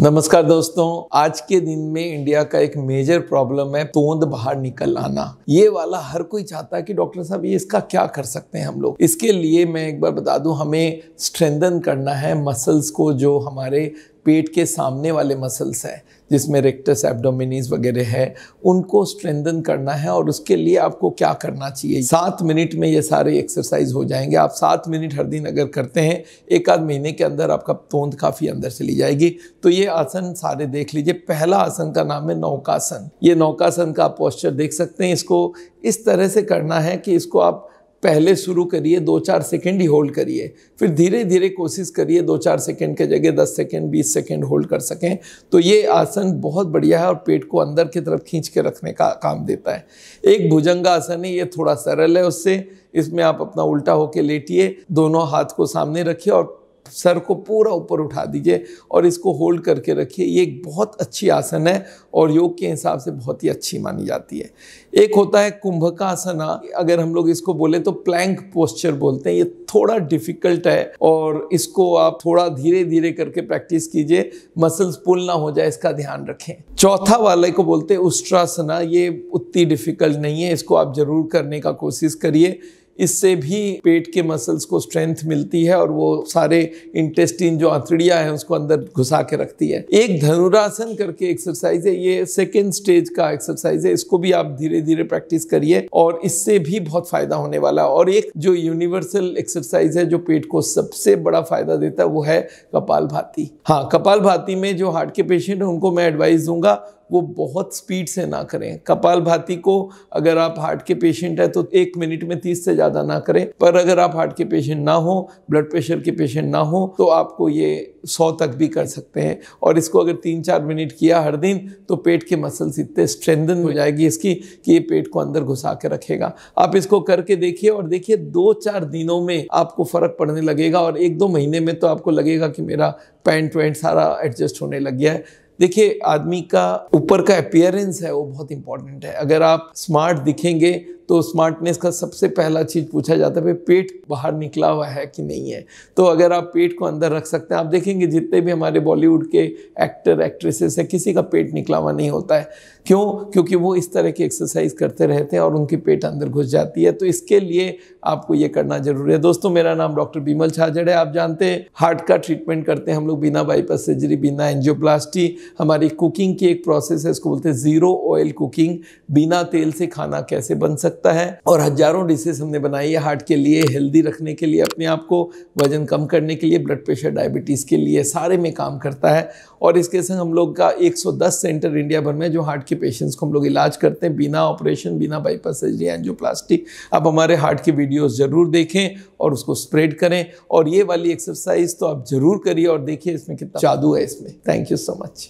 नमस्कार दोस्तों आज के दिन में इंडिया का एक मेजर प्रॉब्लम है तोंद बाहर निकल आना ये वाला हर कोई चाहता है कि डॉक्टर साहब ये इसका क्या कर सकते हैं हम लोग इसके लिए मैं एक बार बता दूं हमें स्ट्रेंदन करना है मसल्स को जो हमारे पेट के सामने वाले मसल्स हैं जिसमें रेक्टस एब्डोमिनीज वगैरह है उनको स्ट्रेंदन करना है और उसके लिए आपको क्या करना चाहिए सात मिनट में ये सारे एक्सरसाइज हो जाएंगे आप सात मिनट हर दिन अगर करते हैं एक आध महीने के अंदर आपका तोंद काफ़ी अंदर चली जाएगी तो ये आसन सारे देख लीजिए पहला आसन का नाम है नौकासन ये नौकासन का आप पॉस्चर देख सकते हैं इसको इस तरह से करना है कि इसको आप पहले शुरू करिए दो चार सेकेंड ही होल्ड करिए फिर धीरे धीरे कोशिश करिए दो चार सेकेंड के जगह दस सेकेंड बीस सेकेंड होल्ड कर सकें तो ये आसन बहुत बढ़िया है और पेट को अंदर की तरफ खींच के रखने का काम देता है एक भुजंगा आसन है ये थोड़ा सरल है उससे इसमें आप अपना उल्टा होके लेटिए दोनों हाथ को सामने रखिए और सर को पूरा ऊपर उठा दीजिए और इसको होल्ड करके रखिए ये एक बहुत अच्छी आसन है और योग के हिसाब से बहुत ही अच्छी मानी जाती है एक होता है कुंभकासना अगर हम लोग इसको बोले तो प्लैंक पोस्चर बोलते हैं ये थोड़ा डिफिकल्ट है और इसको आप थोड़ा धीरे धीरे करके प्रैक्टिस कीजिए मसल्स पुल ना हो जाए इसका ध्यान रखें चौथा वाले को बोलते हैं उष्ट्रासना ये उतनी डिफिकल्ट नहीं है इसको आप जरूर करने का कोशिश करिए इससे भी पेट के मसल्स को स्ट्रेंथ मिलती है और वो सारे इंटेस्टिन जो आंतड़िया है उसको अंदर घुसा के रखती है एक धनुरासन करके एक्सरसाइज है ये सेकेंड स्टेज का एक्सरसाइज है इसको भी आप धीरे धीरे प्रैक्टिस करिए और इससे भी बहुत फायदा होने वाला है और एक जो यूनिवर्सल एक्सरसाइज है जो पेट को सबसे बड़ा फायदा देता है वो है कपाल भाती हाँ कपाल भाती में जो हार्ट के पेशेंट हैं उनको मैं एडवाइस दूंगा वो बहुत स्पीड से ना करें कपाल भाती को अगर आप हार्ट के पेशेंट है तो एक मिनट में तीस से ज़्यादा ना करें पर अगर आप हार्ट के पेशेंट ना हो ब्लड प्रेशर के पेशेंट ना हो तो आपको ये सौ तक भी कर सकते हैं और इसको अगर तीन चार मिनट किया हर दिन तो पेट के मसल्स इतने स्ट्रेंदन हो जाएगी इसकी कि ये पेट को अंदर घुसा के रखेगा आप इसको करके देखिए और देखिए दो चार दिनों में आपको फ़र्क पड़ने लगेगा और एक दो महीने में तो आपको लगेगा कि मेरा पैंट वैंट सारा एडजस्ट होने लग गया है देखिए आदमी का ऊपर का अपियरेंस है वो बहुत इंपॉर्टेंट है अगर आप स्मार्ट दिखेंगे तो स्मार्टनेस का सबसे पहला चीज़ पूछा जाता है पेट बाहर निकला हुआ है कि नहीं है तो अगर आप पेट को अंदर रख सकते हैं आप देखेंगे जितने भी हमारे बॉलीवुड के एक्टर एक्ट्रेसेस हैं किसी का पेट निकला हुआ नहीं होता है क्यों क्योंकि वो इस तरह की एक्सरसाइज करते रहते हैं और उनके पेट अंदर घुस जाती है तो इसके लिए आपको ये करना जरूरी है दोस्तों मेरा नाम डॉक्टर बीमल छाजड़ है आप जानते हैं हार्ट का ट्रीटमेंट करते हैं हम लोग बिना बाईपास सर्जरी बिना एंजियोप्लास्टी हमारी कुकिंग की एक प्रोसेस है इसको बोलते हैं ज़ीरो ऑयल कुकिंग बिना तेल से खाना कैसे बन सकता सकता है और हजारों डिशेज हमने बनाई है हार्ट के लिए हेल्दी रखने के लिए अपने आप को वजन कम करने के लिए ब्लड प्रेशर डायबिटीज़ के लिए सारे में काम करता है और इसके संग हम लोग का 110 सेंटर इंडिया भर में जो हार्ट के पेशेंट्स को हम लोग इलाज करते हैं बिना ऑपरेशन बिना बाईपास सर्जरी एनजियो प्लास्टिक आप हमारे हार्ट की वीडियोस ज़रूर देखें और उसको स्प्रेड करें और ये वाली एक्सरसाइज तो आप ज़रूर करिए और देखिए इसमें कितना जादू है इसमें थैंक यू सो मच